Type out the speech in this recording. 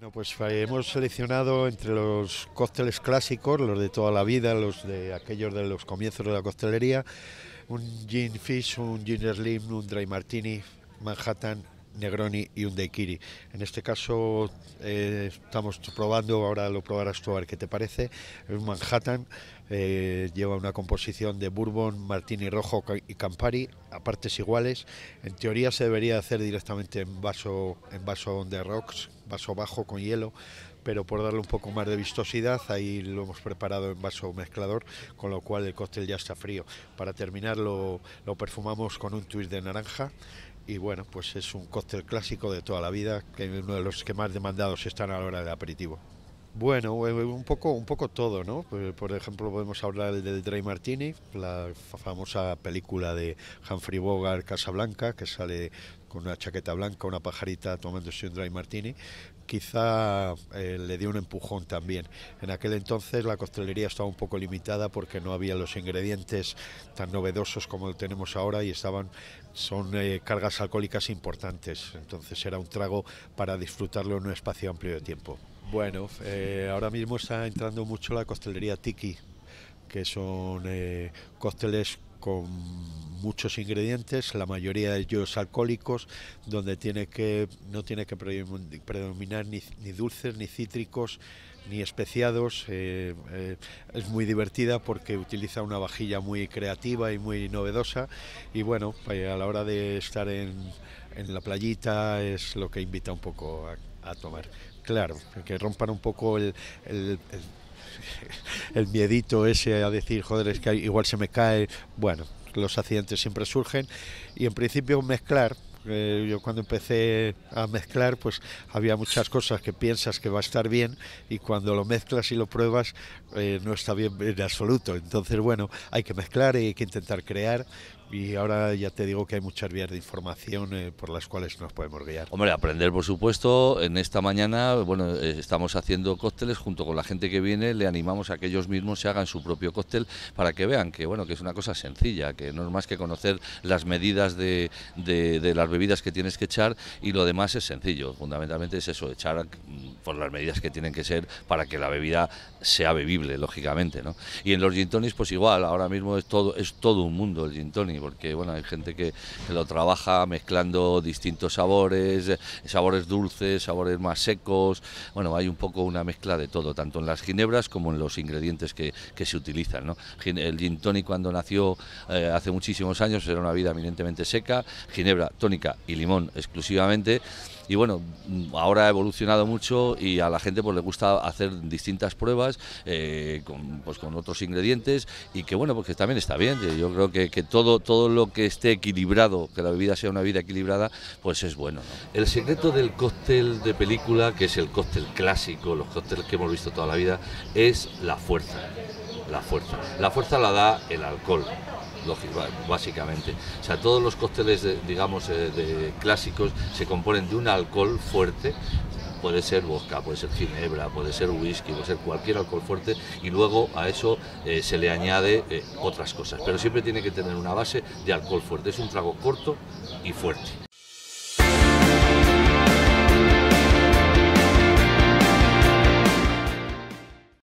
Bueno, pues hemos seleccionado entre los cócteles clásicos, los de toda la vida, los de aquellos de los comienzos de la coctelería... un gin fish, un gin slim, un dry martini, Manhattan, Negroni y un daiquiri. En este caso eh, estamos probando, ahora lo probarás tú a ver qué te parece, un Manhattan. Eh, lleva una composición de bourbon, martini rojo y campari a partes iguales. En teoría se debería hacer directamente en vaso en vaso de rocks, vaso bajo con hielo, pero por darle un poco más de vistosidad, ahí lo hemos preparado en vaso mezclador, con lo cual el cóctel ya está frío. Para terminar lo perfumamos con un twist de naranja y bueno, pues es un cóctel clásico de toda la vida, que es uno de los que más demandados están a la hora del aperitivo. Bueno, eh, eh, un poco, un poco todo, ¿no? Pues, por ejemplo, podemos hablar del Dry Martini, la famosa película de Humphrey Bogart Casablanca, que sale con una chaqueta blanca, una pajarita tomándose un Dry Martini, quizá eh, le dio un empujón también. En aquel entonces la costelería estaba un poco limitada porque no había los ingredientes tan novedosos como tenemos ahora y estaban son cargas alcohólicas importantes. Entonces era un trago para disfrutarlo en un espacio amplio de tiempo. Bueno, eh, ahora mismo está entrando mucho la costelería tiki, que son eh, cócteles con muchos ingredientes, la mayoría de ellos alcohólicos, donde tiene que, no tiene que predominar ni, dulces, ni cítricos, ni especiados. Eh, es muy divertida porque utiliza una vajilla muy creativa y muy novedosa. Y bueno, pues, a la hora de estar en, la playita es lo que invita un poco a tomar. Claro, que rompan un poco el, el, miedito ese a decir, joder, es que igual se me cae. Bueno, los accidentes siempre surgen. Y en principio mezclar. Eh, yo cuando empecé a mezclar, pues había muchas cosas que piensas que va a estar bien y cuando lo mezclas y lo pruebas eh, no está bien en absoluto. Entonces, bueno, hay que mezclar y hay que intentar crear y ahora ya te digo que hay muchas vías de información eh, por las cuales nos podemos guiar. Hombre, aprender por supuesto. En esta mañana, bueno, eh, estamos haciendo cócteles junto con la gente que viene. Le animamos a que ellos mismos se hagan su propio cóctel para que vean que, bueno, que es una cosa sencilla, que no es más que conocer las medidas de, de, de las bebidas que tienes que echar y lo demás es sencillo. Fundamentalmente es eso, echar por las medidas que tienen que ser para que la bebida sea bebible, lógicamente, ¿no? Y en los gin pues igual, ahora mismo es todo, es todo un mundo el gin tonic, porque, bueno, hay gente que lo trabaja mezclando distintos sabores, sabores dulces, sabores más secos, bueno, hay un poco una mezcla de todo, tanto en las ginebras como en los ingredientes que, se utilizan, ¿no? El gin tonic cuando nació eh, hace muchísimos años era una vida eminentemente seca, ginebra, tónica y limón exclusivamente, y bueno, mm, ahora ha evolucionado mucho y a la gente pues le gusta hacer distintas pruebas eh, con, pues, con otros ingredientes y que bueno, porque pues, también está bien. Eh, yo creo que, que, todo, todo lo que esté equilibrado, que la bebida sea una vida equilibrada, pues es bueno. El secreto del cóctel de película, que es el cóctel clásico, los cócteles que hemos visto toda la vida, es la fuerza. La fuerza. La fuerza la da el alcohol lógico, básicamente. O sea, todos los cócteles, digamos, eh, de clásicos se componen de un alcohol fuerte, puede ser vodka, puede ser ginebra, puede ser whisky, puede ser cualquier alcohol fuerte y luego a eso eh, se le añade eh, otras cosas. Pero siempre tiene que tener una base de alcohol fuerte. Es un trago corto y fuerte.